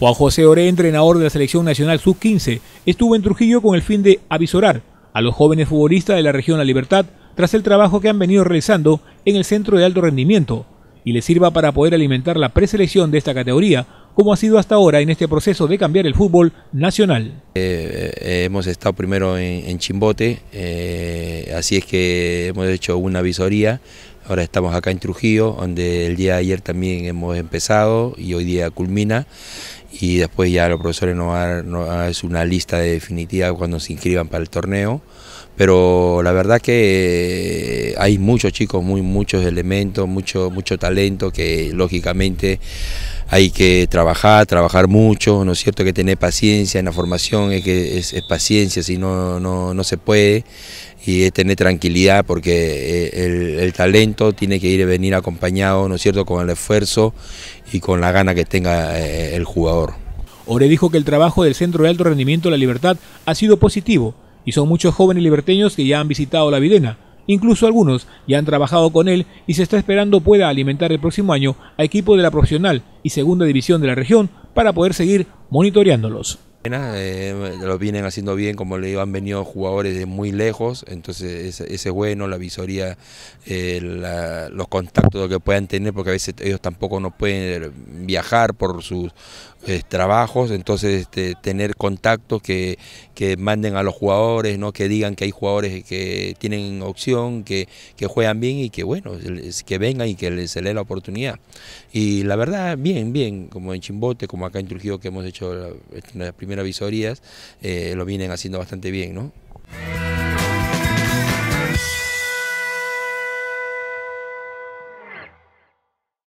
Juan José Oré, entrenador de la Selección Nacional Sub-15, estuvo en Trujillo con el fin de avisorar a los jóvenes futbolistas de la región La Libertad tras el trabajo que han venido realizando en el centro de alto rendimiento y les sirva para poder alimentar la preselección de esta categoría como ha sido hasta ahora en este proceso de cambiar el fútbol nacional. Eh, eh, hemos estado primero en, Chimbote, eh, así es que hemos hecho una visoría, ahora estamos acá en Trujillo, donde el día de ayer también hemos empezado y hoy día culmina y después ya los profesores nos van no, una lista definitiva cuando se inscriban para el torneo. Pero la verdad que eh, hay muchos chicos, muy, muchos elementos, mucho, mucho talento que lógicamente hay que trabajar, trabajar mucho, ¿no es cierto? que tener paciencia en la formación, es que es paciencia, si no, no, no se puede y tener tranquilidad porque eh, el, talento tiene que ir y venir acompañado, ¿no es cierto?, con el esfuerzo y con la gana que tenga eh, el jugador. Ore dijo que el trabajo del Centro de Alto Rendimiento La Libertad ha sido positivo y son muchos jóvenes liberteños que ya han visitado la Videna. Incluso algunos ya han trabajado con él y se está esperando pueda alimentar el próximo año a equipos de la profesional y segunda división de la región para poder seguir monitoreándolos. Eh, lo vienen haciendo bien, como le digo, han venido jugadores de muy lejos, entonces ese, es bueno, la visoría, eh, los contactos que puedan tener, porque a veces ellos tampoco no pueden eh, viajar por sus eh, trabajos, entonces este, tener contactos que, manden a los jugadores, no que digan que hay jugadores que tienen opción, que, juegan bien y que bueno, que vengan y que se les dé la oportunidad. Y la verdad, bien, bien, como en Chimbote, como acá en Trujillo que hemos hecho la primera primeras visorías, eh, lo vienen haciendo bastante bien, ¿no?